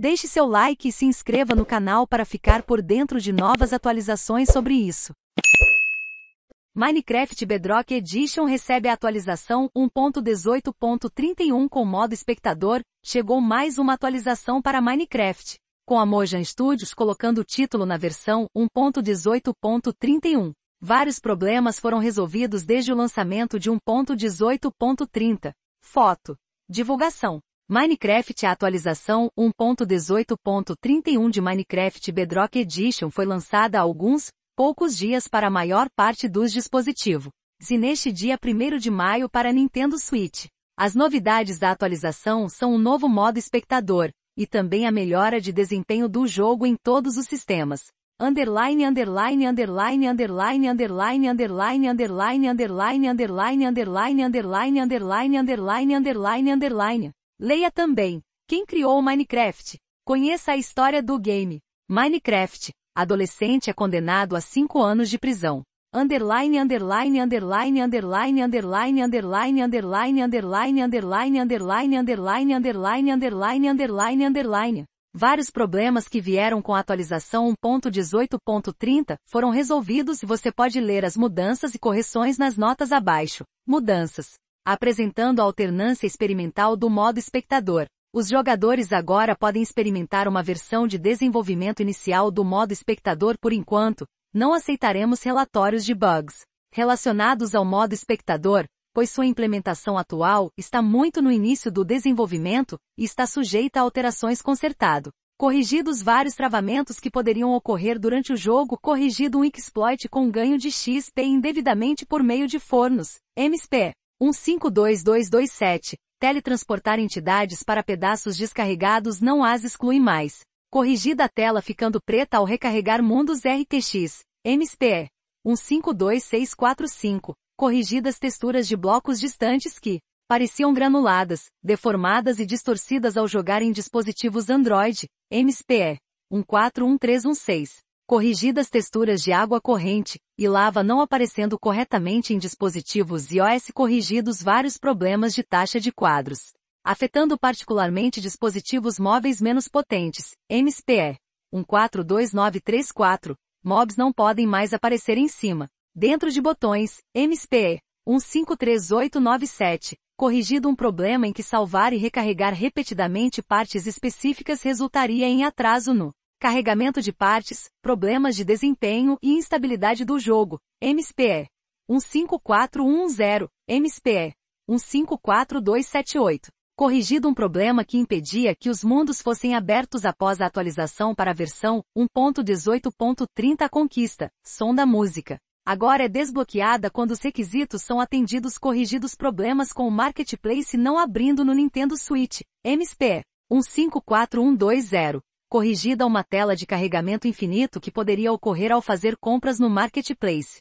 Deixe seu like e se inscreva no canal para ficar por dentro de novas atualizações sobre isso. Minecraft Bedrock Edition recebe a atualização 1.18.31 com modo espectador, chegou mais uma atualização para Minecraft, com a Mojang Studios colocando o título na versão 1.18.31. Vários problemas foram resolvidos desde o lançamento de 1.18.30. Foto. Divulgação. Minecraft A atualização 1.18.31 de Minecraft Bedrock Edition foi lançada há alguns, poucos dias para a maior parte dos dispositivos. E neste dia 1 de maio para Nintendo Switch. As novidades da atualização são um novo modo espectador, e também a melhora de desempenho do jogo em todos os sistemas. Underline, underline, underline, underline, underline, underline, underline, underline, underline, underline, underline, underline, underline, underline, Leia também: Quem criou o Minecraft? Conheça a história do game. Minecraft. Adolescente é condenado a 5 anos de prisão. Underline, underline, underline, underline, underline, underline, underline, underline, underline, underline, underline, underline, underline, underline, underline. Vários problemas que vieram com a atualização 1.18.30 foram resolvidos e você pode ler as mudanças e correções nas notas abaixo. Mudanças apresentando a alternância experimental do modo espectador. Os jogadores agora podem experimentar uma versão de desenvolvimento inicial do modo espectador por enquanto, não aceitaremos relatórios de bugs relacionados ao modo espectador, pois sua implementação atual está muito no início do desenvolvimento e está sujeita a alterações consertado. Corrigidos vários travamentos que poderiam ocorrer durante o jogo, corrigido um exploit com ganho de XP indevidamente por meio de fornos, MSP. 152227, teletransportar entidades para pedaços descarregados não as exclui mais. Corrigida a tela ficando preta ao recarregar mundos RTX, MSPE. 152645, corrigidas texturas de blocos distantes que pareciam granuladas, deformadas e distorcidas ao jogar em dispositivos Android, MSPE. 141316, corrigidas texturas de água corrente, e lava não aparecendo corretamente em dispositivos iOS corrigidos vários problemas de taxa de quadros, afetando particularmente dispositivos móveis menos potentes, MSPE 142934, mobs não podem mais aparecer em cima, dentro de botões, MSPE 153897, corrigido um problema em que salvar e recarregar repetidamente partes específicas resultaria em atraso no carregamento de partes, problemas de desempenho e instabilidade do jogo, MSPE 15410, MSPE 154278. Corrigido um problema que impedia que os mundos fossem abertos após a atualização para a versão 1.18.30 conquista, som da música. Agora é desbloqueada quando os requisitos são atendidos corrigidos problemas com o marketplace não abrindo no Nintendo Switch, MSPE 154120, corrigida uma tela de carregamento infinito que poderia ocorrer ao fazer compras no marketplace.